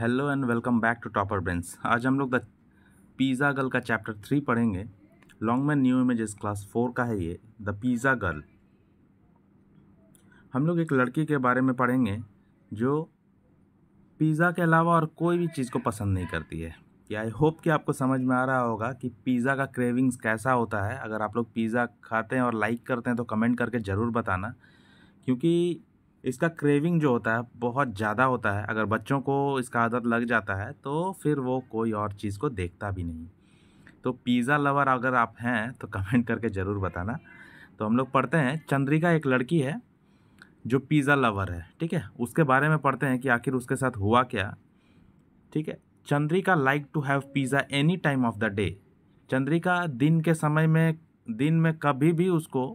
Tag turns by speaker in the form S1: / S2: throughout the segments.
S1: Hello and welcome back to Topper Brains आज हम लोग द पिज़्ज़ा गर्ल का चैप्टर थ्री पढ़ेंगे Longman New Images class four का है ये द पिज़्ज़ा गर्ल हम लोग एक लड़की के बारे में पढ़ेंगे जो पिज़्ज़ा के अलावा और कोई भी चीज़ को पसंद नहीं करती है कि आई होप कि आपको समझ में आ रहा होगा कि पिज़्ज़ा का क्रेविंग्स कैसा होता है अगर आप लोग पिज़्ज़ा खाते हैं और लाइक करते हैं तो कमेंट करके ज़रूर बताना क्योंकि इसका क्रेविंग जो होता है बहुत ज़्यादा होता है अगर बच्चों को इसका आदत लग जाता है तो फिर वो कोई और चीज़ को देखता भी नहीं तो पिज़्ज़ा लवर अगर आप हैं तो कमेंट करके ज़रूर बताना तो हम लोग पढ़ते हैं चंद्रिका एक लड़की है जो पिज़्ज़ा लवर है ठीक है उसके बारे में पढ़ते हैं कि आखिर उसके साथ हुआ क्या ठीक है Chandrika like to have pizza any time of the day Chandrika दिन के समय में दिन में कभी भी उसको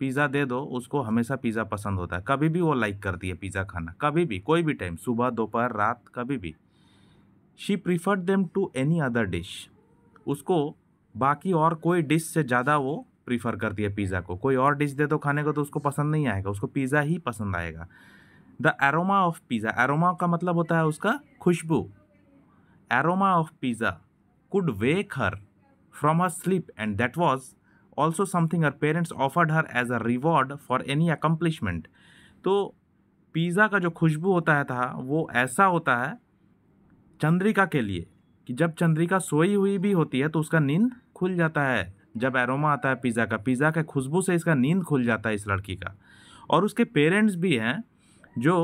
S1: पिज़्ज़ा दे दो उसको हमेशा पिज़्ज़ा पसंद होता है कभी भी वो लाइक करती है पिज़्ज़ा खाना कभी भी कोई भी टाइम सुबह दोपहर रात कभी भी she preferred them to any other dish उसको बाकी और कोई डिश से ज़्यादा वो प्रीफर करती है पिज़्ज़ा को कोई और डिश दे दो खाने को तो उसको पसंद नहीं आएगा उसको पिज़्ज़ा ही पसंद आएगा the aroma of pizza aroma का मतलब होता है उसका खुशबू aroma of pizza could wake her from her sleep and that was also something her parents offered her as a reward for any accomplishment तो पिज़्ज़ा का जो खुशबू होता है था वो ऐसा होता है चंद्रिका के लिए कि जब चंद्रिका सोई हुई भी होती है तो उसका नींद खुल जाता है जब एरोमा आता है पिज़्ज़ा का पिज़्ज़ा के खुशबू से इसका नींद खुल जाता है इस लड़की का और उसके पेरेंट्स भी हैं जो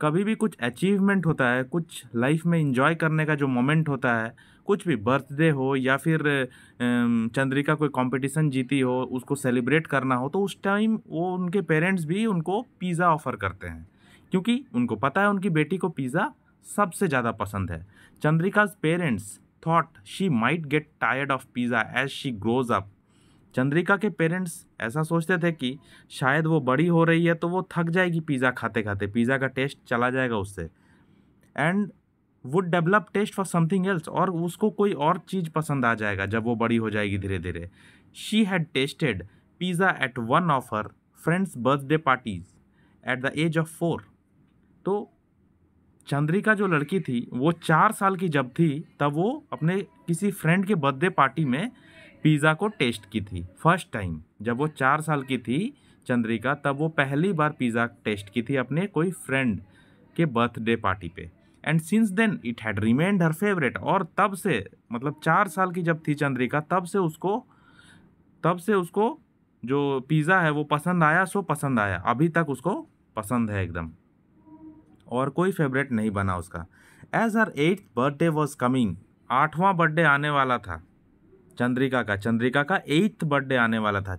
S1: कभी भी कुछ अचीवमेंट होता है कुछ लाइफ में इंजॉय करने का जो मोमेंट होता है कुछ भी बर्थडे हो या फिर चंद्रिका कोई कंपटीशन जीती हो उसको सेलिब्रेट करना हो तो उस टाइम वो उनके पेरेंट्स भी उनको पिज़्ज़ा ऑफ़र करते हैं क्योंकि उनको पता है उनकी बेटी को पिज़्ज़ा सबसे ज़्यादा पसंद है Chandrika's parents thought she might get tired of pizza as she grows up Chandrika के पेरेंट्स ऐसा सोचते थे कि शायद वो बड़ी हो रही है तो वो थक जाएगी पिज़्ज़ा खाते खाते पिज़्ज़ा का टेस्ट चला जाएगा उससे and would develop taste for something else और उसको कोई और चीज़ पसंद आ जाएगा जब वो बड़ी हो जाएगी धीरे धीरे she had tasted pizza at one of her friends birthday parties at the age of four तो चंद्रिका जो लड़की थी वो चार साल की जब थी तब वो अपने किसी फ्रेंड के बर्थडे पार्टी में पिज़्ज़ा को टेस्ट की थी फर्स्ट टाइम जब वो चार साल की थी चंद्रिका तब वो पहली बार पिज़्ज़ा टेस्ट की थी अपने कोई फ्रेंड के बर्थडे पार्टी पे and since then it had remained her favourite और तब से मतलब चार साल की जब थी चंद्रिका तब से उसको तब से उसको जो पिज़्ज़ा है वो पसंद आया सो पसंद आया अभी तक उसको पसंद है एकदम और कोई फेवरेट नहीं बना उसका as her eighth birthday was coming आठवां बर्थडे आने वाला था चंद्रिका का चंद्रिका का एट्थ बर्थडे आने वाला था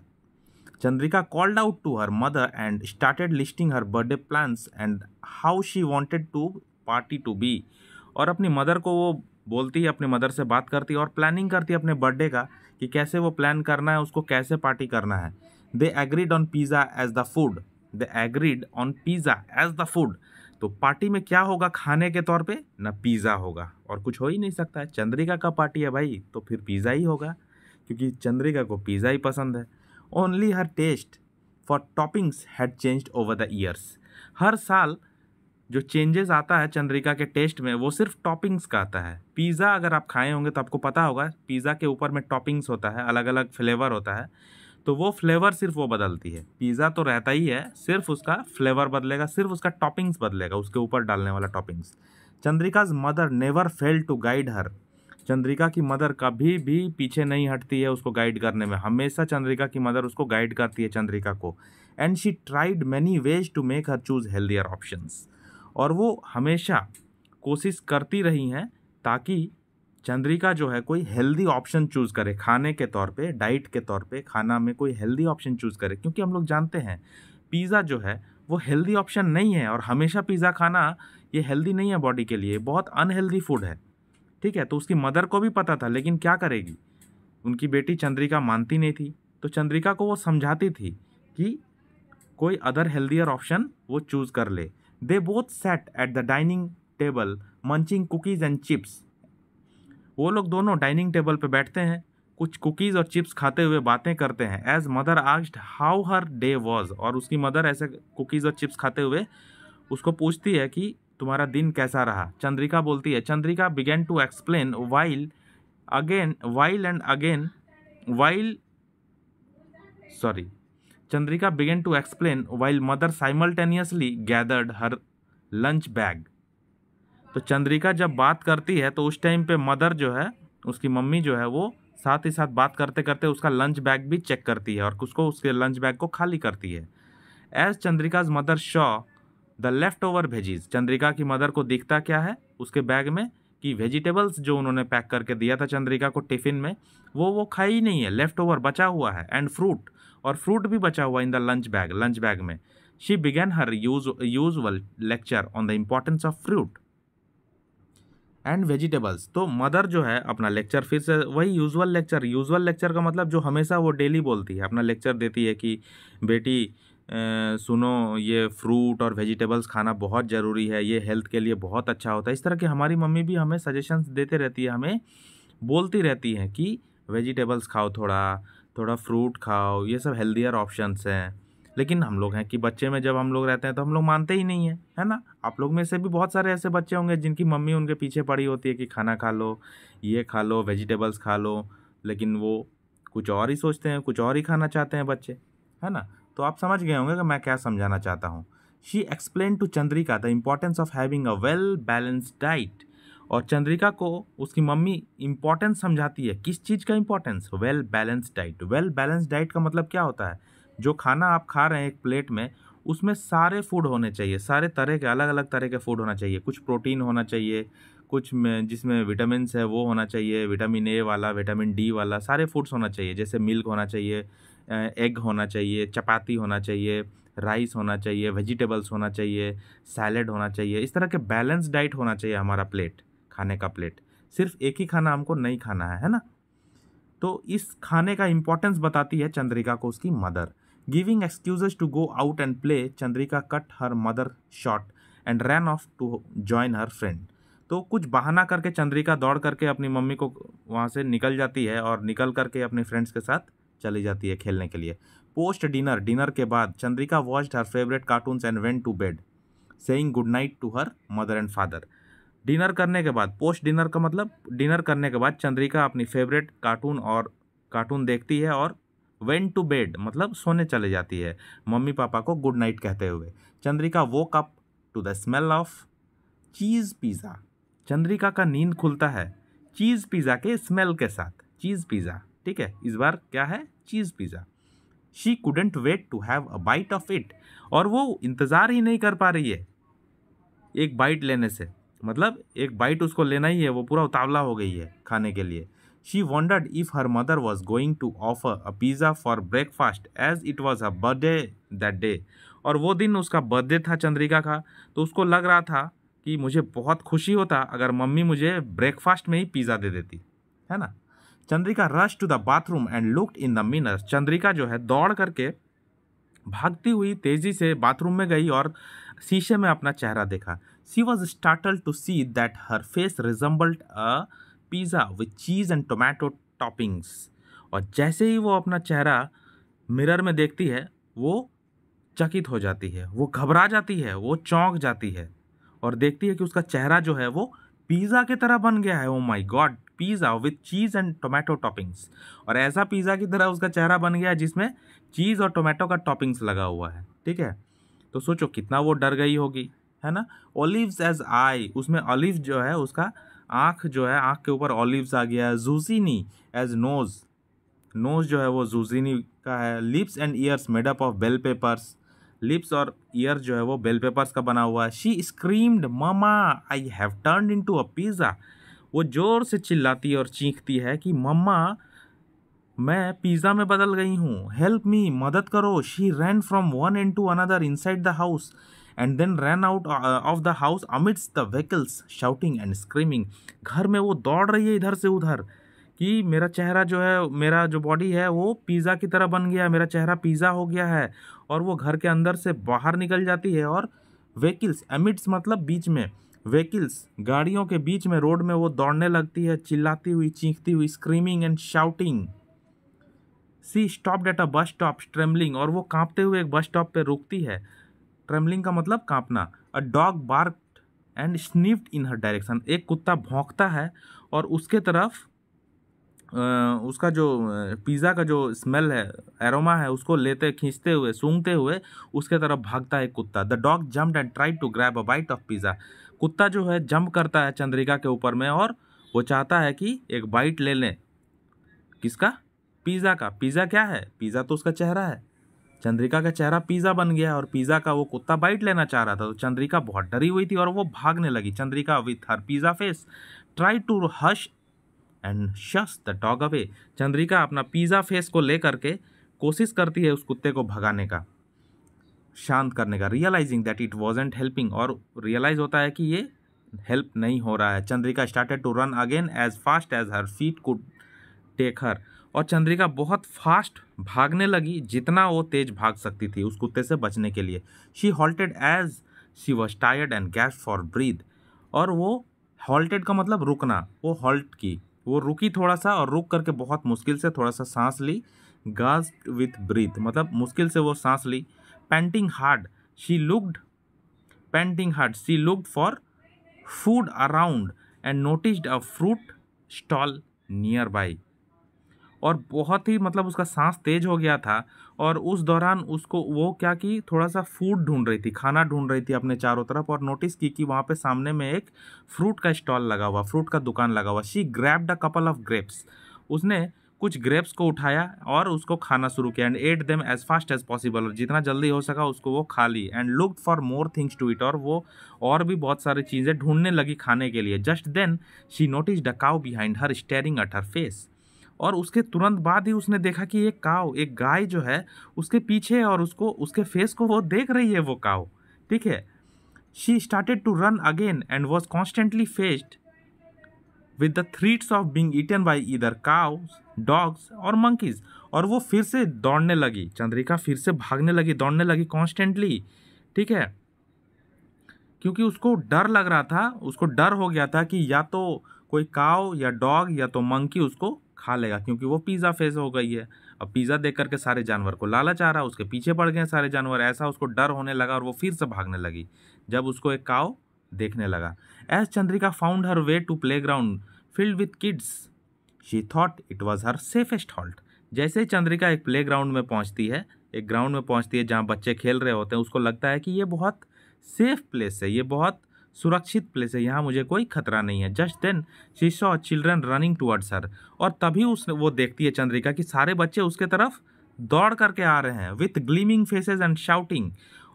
S1: Chandrika called out to her mother and started listing her birthday plans and how she wanted to party to be और अपनी मदर को वो बोलती है अपनी मदर से बात करती है और प्लानिंग करती है अपने बर्थडे का कि कैसे वो प्लान करना है उसको कैसे पार्टी करना है they agreed on pizza as the food they agreed on pizza as the food तो पार्टी में क्या होगा खाने के तौर पे ना पिज़्ज़ा होगा और कुछ हो ही नहीं सकता है चंद्रिका का पार्टी है भाई तो फिर पिज़्ज़ा ही होगा क्योंकि चंद्रिका को पिज़्ज़ा ही पसंद है only her taste for toppings had change over the years हर साल जो चेंजेस आता है चंद्रिका के टेस्ट में वो सिर्फ टॉपिंग्स का आता है पिज़्ज़ा अगर आप खाए होंगे तो आपको पता होगा पिज़्ज़ा के ऊपर में टॉपिंग्स होता है अलग अलग फ्लेवर होता है तो वो फ्लेवर सिर्फ वो बदलती है पिज़्ज़ा तो रहता ही है सिर्फ उसका फ्लेवर बदलेगा सिर्फ उसका टॉपिंग्स बदलेगा उसके ऊपर डालने वाला toppings Chandrika's mother never fail to guide her Chandrika की मदर कभी भी पीछे नहीं हटती है उसको गाइड करने में हमेशा चंद्रिका की मदर उसको गाइड करती है चंद्रिका को and she tried many ways to make her choose healthier options और वो हमेशा कोशिश करती रही हैं ताकि चंद्रिका जो है कोई हेल्दी ऑप्शन चूज़ करे खाने के तौर पे डाइट के तौर पे खाना में कोई हेल्दी ऑप्शन चूज़ करे क्योंकि हम लोग जानते हैं पिज़्ज़ा जो है वो हेल्दी ऑप्शन नहीं है और हमेशा पिज़्ज़ा खाना ये हेल्दी नहीं है बॉडी के लिए बहुत अनहेल्दी फूड है ठीक है तो उसकी मदर को भी पता था लेकिन क्या करेगी उनकी बेटी चंद्रिका मानती नहीं थी तो चंद्रिका को वो समझाती थी कि कोई अदर हेल्दियर ऑप्शन वो चूज़ कर ले they both sat at the dining table munching cookies and chips वो लोग दोनों डाइनिंग टेबल पर बैठते हैं कुछ कुकीज़ और चिप्स खाते हुए बातें करते हैं as mother asked how her day was और उसकी मदर ऐसे कुकीज़ और चिप्स खाते हुए उसको पूछती है कि तुम्हारा दिन कैसा रहा चंद्रिका बोलती है Chandrika began to explain while again while and again while sorry Chandrika began to explain while mother simultaneously gathered her lunch bag तो चंद्रिका जब बात करती है तो उस टाइम पे मदर जो है उसकी मम्मी जो है वो साथ ही साथ बात करते करते उसका लंच बैग भी चेक करती है और उसको उसके लंच बैग को खाली करती है as Chandrika's mother saw the leftover veggies Chandrika की मदर को दिखता क्या है उसके बैग में कि वेजिटेबल्स जो उन्होंने पैक करके दिया था चंद्रिका को टिफ़िन में वो वो खाई ही नहीं है लेफ्ट ओवर बचा हुआ है एंड फ्रूट और फ्रूट भी बचा हुआ in the lunch bag lunch bag में she began her use usual lecture on the importance of fruit and vegetables तो मदर जो है अपना लेक्चर फिर से वही यूजुअल लेक्चर यूजुअल लेक्चर का मतलब जो हमेशा वो डेली बोलती है अपना लेक्चर देती है कि बेटी ए, सुनो ये फ्रूट और वेजिटेबल्स खाना बहुत ज़रूरी है ये हेल्थ के लिए बहुत अच्छा होता है इस तरह की हमारी मम्मी भी हमें सजेशंस देते रहती है हमें बोलती रहती हैं कि वेजिटेबल्स खाओ थोड़ा थोड़ा फ्रूट खाओ ये सब हेल्दियर ऑप्शंस हैं लेकिन हम लोग हैं कि बच्चे में जब हम लोग रहते हैं तो हम लोग मानते ही नहीं हैं है ना आप लोग में से भी बहुत सारे ऐसे बच्चे होंगे जिनकी मम्मी उनके पीछे पड़ी होती है कि खाना खा लो ये खा लो वेजिटेबल्स खा लो लेकिन वो कुछ और ही सोचते हैं कुछ और ही खाना चाहते हैं बच्चे है ना तो आप समझ गए होंगे कि मैं क्या समझाना चाहता हूँ she explain to Chandrika the importance of having a well balance diet और चंद्रिका को उसकी मम्मी इम्पॉर्टेंस समझाती है किस चीज़ का importance well balance diet well balance diet का मतलब क्या होता है जो खाना आप खा रहे हैं एक प्लेट में उसमें सारे फूड होने चाहिए सारे तरह के अलग अलग तरह के फूड होना चाहिए कुछ प्रोटीन होना चाहिए कुछ में जिसमें विटामिन है वो होना चाहिए विटामिन ए वाला विटामिन डी वाला सारे फूड्स होना चाहिए जैसे मिल्क होना चाहिए एग होना चाहिए चपाती होना चाहिए राइस होना चाहिए वेजिटेबल्स होना चाहिए सैलड होना चाहिए इस तरह के बैलेंस डाइट होना चाहिए हमारा प्लेट खाने का प्लेट सिर्फ एक ही खाना हमको नहीं खाना है है ना तो इस खाने का इम्पोर्टेंस बताती है चंद्रिका को उसकी mother Giving excuses to go out and play, Chandrika cut her mother short and ran off to join her friend. तो कुछ बहाना करके चंद्रिका दौड़ करके अपनी मम्मी को वहाँ से निकल जाती है और निकल करके अपने फ्रेंड्स के साथ चली जाती है खेलने के लिए पोस्ट डिनर डिनर के बाद Chandrika watched her favourite cartoons and went to bed saying good night to her mother and father dinner करने के बाद पोस्ट डिनर का मतलब डिनर करने के बाद चंद्रिका अपनी फेवरेट कार्टून और कार्टून देखती है और वेन टू बेड मतलब सोने चले जाती है मम्मी पापा को गुड नाइट कहते हुए Chandrika woke up to the smell of cheese pizza Chandrika का नींद खुलता है चीज़ पिज़्ज़ा के स्मेल के साथ चीज़ पिज़्ज़ा ठीक है इस बार क्या है cheese pizza she couldn't wait to have a bite of it और वो इंतज़ार ही नहीं कर पा रही है एक बाइट लेने से मतलब एक बाइट उसको लेना ही है वो पूरा उतावला हो गई है खाने के लिए She wondered if her mother was going to offer a pizza for breakfast as it was her birthday that day. और वो दिन उसका बर्थडे था चंद्रिका का तो उसको लग रहा था कि मुझे बहुत खुशी होता अगर मम्मी मुझे ब्रेकफास्ट में ही पिज़्ज़ा दे देती है ना Chandrika rush to the bathroom and looked in the mirror Chandrika जो है दौड़ करके भागती हुई तेज़ी से बाथरूम में गई और शीशे में अपना चेहरा देखा she was startled to see that her face resembled a pizza with cheese and tomato toppings और जैसे ही वो अपना चेहरा मिरर में देखती है वो चकित हो जाती है वो घबरा जाती है वो चौंक जाती है और देखती है कि उसका चेहरा जो है वो पिज़्ज़ा की तरह बन गया है oh my God pizza with cheese and tomato toppings और ऐसा पिज़्ज़ा की तरह उसका चेहरा बन गया है जिसमें चीज़ और टोमेटो का टॉपिंग्स लगा हुआ है ठीक है तो सोचो कितना वो डर गई होगी है ना ओलिव्स एज आई उसमें ओलिव जो है उसका आँख जो है आँख के ऊपर ऑलिव्स आ गया है जूजीनी एज नोज नोज जो है वो जूजीनी का है lips and ears made up of bell peppers lips और ईयर जो है वो बेल पेपर्स का बना हुआ है she screamed mama I have turn into a pizza वो ज़ोर से चिल्लाती और चीखती है कि मम्मा मैं पिज़्ज़ा में बदल गई हूँ हेल्प मी मदद करो she ran from one end to another inside the house and then run out of the house amidst the vehicles shouting and screaming घर में वो दौड़ रही है इधर से उधर कि मेरा चेहरा जो है मेरा जो बॉडी है वो पिज़्ज़ा की तरह बन गया मेरा चेहरा पिज़्ज़ा हो गया है और वो घर के अंदर से बाहर निकल जाती है और व्हीकल्स एमिट्स मतलब बीच में व्हीकल्स गाड़ियों के बीच में रोड में वो दौड़ने लगती है चिल्लाती हुई चीखती हुई screaming and shouting she stopped at a bus stop trembling और वो कांपते हुए एक बस स्टॉप पर रुकती है ट्रेमलिंग का मतलब कांपना a dog bark and sniffed in her direction एक कुत्ता भौंकता है और उसके तरफ उसका जो पिज़्ज़ा का जो स्मेल है एरोमा है उसको लेते खींचते हुए सूंघते हुए उसके तरफ भागता है कुत्ता the dog jump and try to grab a bite of pizza कुत्ता जो है जंप करता है चंद्रिका के ऊपर में और वो चाहता है कि एक बाइट ले लें किसका पिज़्ज़ा का पिज़्ज़ा क्या है पिज़्ज़ा तो उसका चेहरा है चंद्रिका का चेहरा पिज़्ज़ा बन गया और पिज़्ज़ा का वो कुत्ता बाइट लेना चाह रहा था तो चंद्रिका बहुत डरी हुई थी और वो भागने लगी Chandrika with her pizza face try to hush and shush the dog away Chandrika अपना पिज़्ज़ा फेस को ले करके कोशिश करती है उस कुत्ते को भगाने का शांत करने का realising that it wasn't helping और रियलाइज़ होता है कि ये हेल्प नहीं हो रहा है Chandrika started to run again as fast as her feet could take her और चंद्रिका बहुत फास्ट भागने लगी जितना वो तेज भाग सकती थी उस कुत्ते से बचने के लिए she halted as she was tired and gasped for breath और वो हॉल्टेड का मतलब रुकना वो हॉल्ट की वो रुकी थोड़ा सा और रुक करके बहुत मुश्किल से थोड़ा सा सांस ली गज विथ ब्रीथ मतलब मुश्किल से वो सांस ली panting hard she looked panting hard she looked for food around and noticed a fruit stall nearby और बहुत ही मतलब उसका सांस तेज हो गया था और उस दौरान उसको वो क्या कि थोड़ा सा फूड ढूंढ रही थी खाना ढूंढ रही थी अपने चारों तरफ और नोटिस की कि वहाँ पे सामने में एक फ्रूट का स्टॉल लगा हुआ फ्रूट का दुकान लगा हुआ she grabbed a couple of grapes उसने कुछ ग्रेप्स को उठाया और उसको खाना शुरू किया and ate them as fast as possible और जितना जल्दी हो सका उसको वो खा ली and look for more things to eat और वो और भी बहुत सारी चीज़ें ढूंढने लगी खाने के लिए just then she notice the cow behind her staring at her face और उसके तुरंत बाद ही उसने देखा कि एक काव एक गाय जो है उसके पीछे और उसको उसके फेस को वो देख रही है वो काव ठीक है she started to run again and was constantly faced with the threats of being eaten by either cow dogs और मंकीज और वो फिर से दौड़ने लगी चंद्रिका फिर से भागने लगी दौड़ने लगी कॉन्स्टेंटली ठीक है क्योंकि उसको डर लग रहा था उसको डर हो गया था कि या तो कोई काव या डॉग या तो मंकी उसको खा लेगा क्योंकि वो पिज़्ज़ा फेस हो गई है अब पिज़्ज़ा देख करके सारे जानवर को लालच आ रहा उसके पीछे पड़ गए सारे जानवर ऐसा उसको डर होने लगा और वो फिर से भागने लगी जब उसको एक काव देखने लगा as Chandrika found her way to playground field with kids she thought it was her safest halt जैसे ही चंद्रिका एक प्ले ग्राउंड में पहुँचती है एक ग्राउंड में पहुँचती है जहाँ बच्चे खेल रहे होते हैं उसको लगता है कि ये बहुत सेफ प्लेस है ये बहुत सुरक्षित प्लेस है यहाँ मुझे कोई खतरा नहीं है just then she saw children running towards her और तभी उसने वो देखती है चंद्रिका कि सारे बच्चे उसके तरफ दौड़ करके आ रहे हैं with gleaming faces and shouting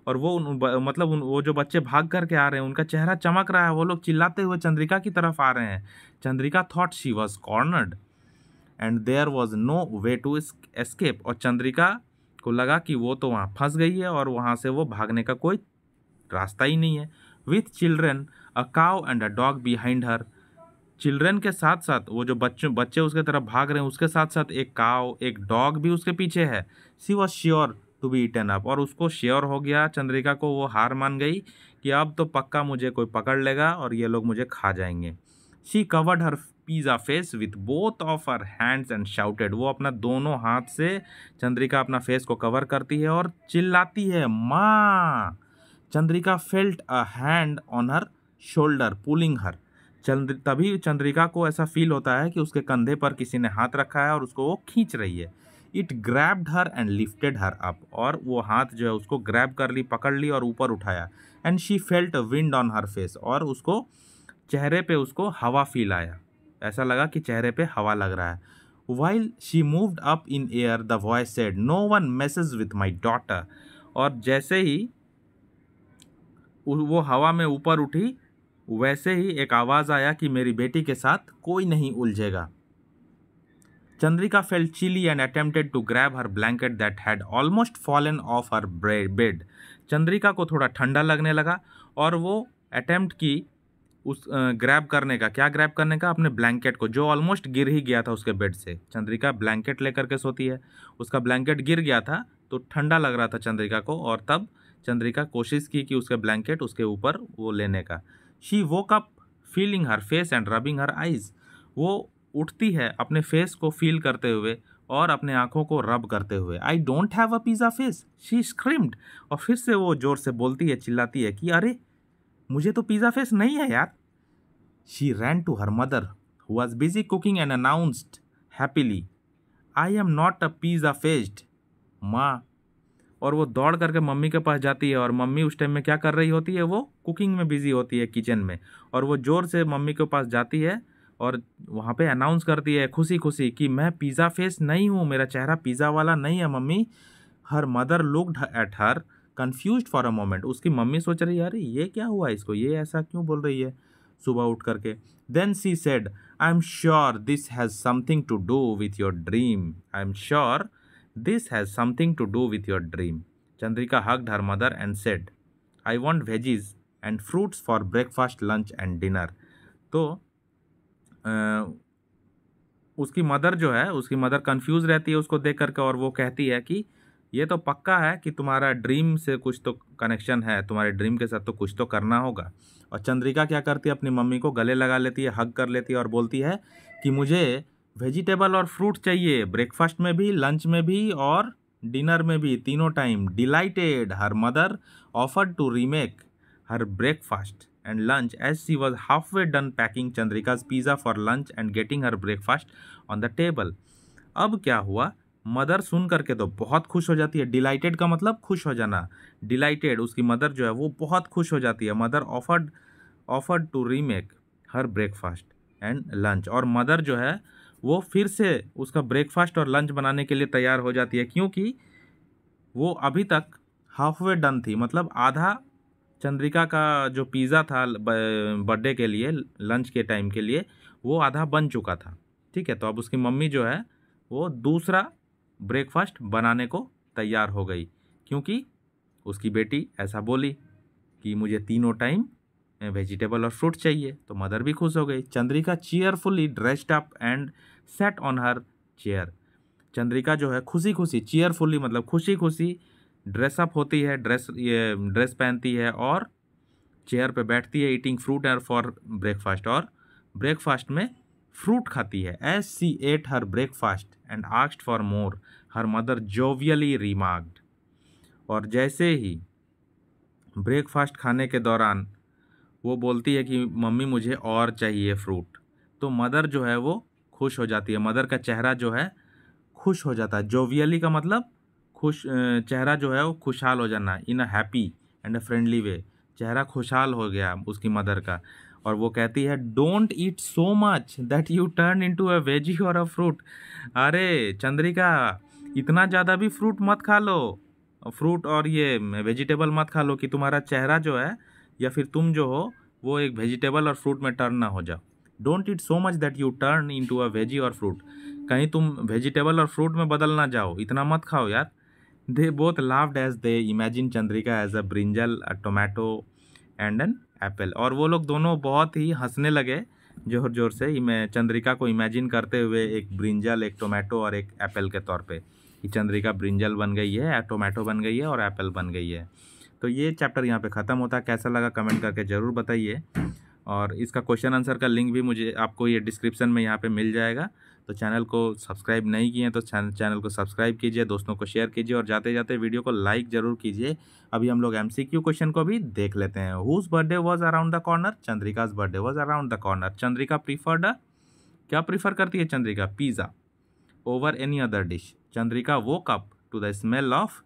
S1: और वो उन, मतलब उन, वो जो बच्चे भाग करके आ रहे हैं उनका चेहरा चमक रहा है वो लोग चिल्लाते हुए चंद्रिका की तरफ आ रहे हैं Chandrika thought she was cornered and there was no way to escape और चंद्रिका को लगा कि वो तो वहाँ फंस गई है और वहाँ से वो भागने का कोई रास्ता ही नहीं है with children a cow and a dog behind her children के साथ साथ वो जो बच्चों बच्चे उसके तरफ भाग रहे हैं उसके साथ साथ एक काव एक डॉग भी उसके पीछे है she was sure to be eaten up और उसको श्योर हो गया चंद्रिका को वो हार मान गई कि अब तो पक्का मुझे कोई पकड़ लेगा और ये लोग मुझे खा जाएंगे she covered her pizza face with both of her hands and shouted वो अपना दोनों हाथ से चंद्रिका अपना फेस को कवर करती है और चिल्लाती है माँ Chandrika felt a hand on her shoulder pulling her चंद्र तभी चंद्रिका को ऐसा फील होता है कि उसके कंधे पर किसी ने हाथ रखा है और उसको वो खींच रही है it grabbed her and lifted her up और वो हाथ जो है उसको ग्रैब कर ली पकड़ ली और ऊपर उठाया and she felt wind on her face और उसको चेहरे पे उसको हवा फील आया ऐसा लगा कि चेहरे पे हवा लग रहा है while she moved up in air the voice said no one messes with my daughter और जैसे ही वो हवा में ऊपर उठी वैसे ही एक आवाज़ आया कि मेरी बेटी के साथ कोई नहीं उलझेगा Chandrika fell chilly and attempted to grab her blanket that had almost fallen off her bed Chandrika को थोड़ा ठंडा लगने लगा और वो अटेम्प्ट की उस ग्रैब करने का क्या ग्रैब करने का अपने ब्लैंकेट को जो ऑलमोस्ट गिर ही गया था उसके बेड से चंद्रिका ब्लैंकेट लेकर के सोती है उसका ब्लैंकेट गिर गया था तो ठंडा लग रहा था चंद्रिका को और तब चंद्रिका कोशिश की कि उसके ब्लैंकेट उसके ऊपर वो लेने का she woke up feeling her face and rubbing her eyes वो उठती है अपने फेस को फील करते हुए और अपने आँखों को रब करते हुए I don't have a pizza face she screamed और फिर से वो ज़ोर से बोलती है चिल्लाती है कि अरे मुझे तो पिज़्ज़ा फेस नहीं है यार she ran to her mother who was busy cooking and announced happily I am not a pizza faced माँ और वो दौड़ करके मम्मी के पास जाती है और मम्मी उस टाइम में क्या कर रही होती है वो कुकिंग में बिज़ी होती है किचन में और वो ज़ोर से मम्मी के पास जाती है और वहाँ पे अनाउंस करती है खुशी खुशी कि मैं पिज़्ज़ा फेस नहीं हूँ मेरा चेहरा पिज़्ज़ा वाला नहीं है mummy her mother looked at her confused for a moment उसकी मम्मी सोच रही है अरे ये क्या हुआ इसको ये ऐसा क्यों बोल रही है सुबह उठ करके then she said I am sure this has something to do with your dream I am sure this has something to do with your dream Chandrika हक her mother and said I want veggies and fruits for breakfast lunch and dinner तो आ, उसकी mother जो है उसकी mother confuse रहती है उसको देख करके और वो कहती है कि ये तो पक्का है कि तुम्हारा ड्रीम से कुछ तो कनेक्शन है तुम्हारे ड्रीम के साथ तो कुछ तो करना होगा और चंद्रिका क्या करती है अपनी मम्मी को गले लगा लेती है हग कर लेती है और बोलती है कि मुझे वेजिटेबल और फ्रूट चाहिए ब्रेकफास्ट में भी लंच में भी और डिनर में भी तीनों time delighted her mother offered to remake her breakfast and lunch as she was half way done packing Chandrika's pizza for lunch and getting her breakfast on the table अब क्या हुआ मदर सुन करके तो बहुत खुश हो जाती है डिलइटेड का मतलब खुश हो जाना डिलइटेड उसकी मदर जो है वो बहुत खुश हो जाती है mother offered offered to remake her breakfast and lunch और मदर जो है वो फिर से उसका ब्रेकफास्ट और लंच बनाने के लिए तैयार हो जाती है क्योंकि वो अभी तक हाफ वे डन थी मतलब आधा चंद्रिका का जो पिज़्ज़ा था बर्थडे के लिए लंच के टाइम के लिए वो आधा बन चुका था ठीक है तो अब उसकी मम्मी जो है वो दूसरा ब्रेकफास्ट बनाने को तैयार हो गई क्योंकि उसकी बेटी ऐसा बोली कि मुझे तीनों टाइम वेजिटेबल और फ्रूट चाहिए तो मदर भी खुश हो गई Chandrika cheerfully dressed up and sat on her chair Chandrika जो है खुशी खुशी चेयरफुली मतलब खुशी खुशी ड्रेसअप होती है ड्रेस ये ड्रेस पहनती है और चेयर पे बैठती है eating fruit and for breakfast और ब्रेकफास्ट में फ्रूट खाती है as she ate her breakfast and asked for more her mother jovially remarked और जैसे ही ब्रेकफास्ट खाने के दौरान वो बोलती है कि मम्मी मुझे और चाहिए फ्रूट तो मदर जो है वो खुश हो जाती है मदर का चेहरा जो है खुश हो जाता है जोवियली का मतलब खुश चेहरा जो है वो खुशहाल हो जाना in a happy and a friendly way चेहरा खुशहाल हो गया उसकी मदर का और वो कहती है don't eat so much that you turn into a veggie और अ फ्रूट अरे चंद्रिका इतना ज़्यादा भी फ्रूट मत खा लो फ्रूट और ये वेजिटेबल मत खा लो कि तुम्हारा चेहरा जो है या फिर तुम जो हो वो एक वेजिटेबल और फ्रूट में टर्न ना हो जाओ don't eat so much that you turn into a veggie और फ्रूट कहीं तुम वेजिटेबल और फ्रूट में बदल ना जाओ इतना मत खाओ यार they both loved as they imagine Chandrika as a brinjal a tomato and an apple और वो लोग दोनों बहुत ही हंसने लगे जोर जोर से चंद्रिका को इमेजिन करते हुए एक ब्रिंजल एक टोमेटो और एक एप्पल के तौर पे कि चंद्रिका ब्रिंजल बन गई है टोमेटो बन गई है और एप्पल बन गई है तो ये चैप्टर यहाँ पे ख़त्म होता है कैसा लगा कमेंट करके ज़रूर बताइए और इसका क्वेश्चन आंसर का लिंक भी मुझे आपको ये डिस्क्रिप्शन में यहाँ पे मिल जाएगा तो चैनल को सब्सक्राइब नहीं किए हैं तो चैनल को सब्सक्राइब कीजिए दोस्तों को शेयर कीजिए और जाते जाते वीडियो को लाइक ज़रूर कीजिए अभी हम लोग एम क्वेश्चन को भी देख लेते हैं whose birthday was around the corner Chandrika's birthday was around the corner Chandrika preferred क्या प्रीफर करती है Chandrika pizza over any other dish Chandrika woke up to the smell of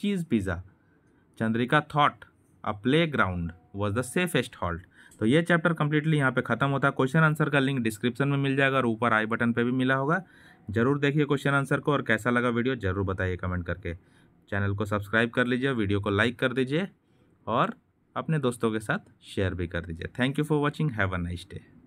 S1: cheese pizza Chandrika thought a playground was the safest halt तो ये chapter completely यहाँ पे खत्म होता है क्वेश्चन आंसर का लिंक डिस्क्रिप्शन में मिल जाएगा और ऊपर आई बटन पे भी मिला होगा जरूर देखिए क्वेश्चन आंसर को और कैसा लगा वीडियो जरूर बताइए कमेंट करके चैनल को सब्सक्राइब कर लीजिए वीडियो को लाइक कर दीजिए और अपने दोस्तों के साथ शेयर भी कर दीजिए thank you for watching have a nice day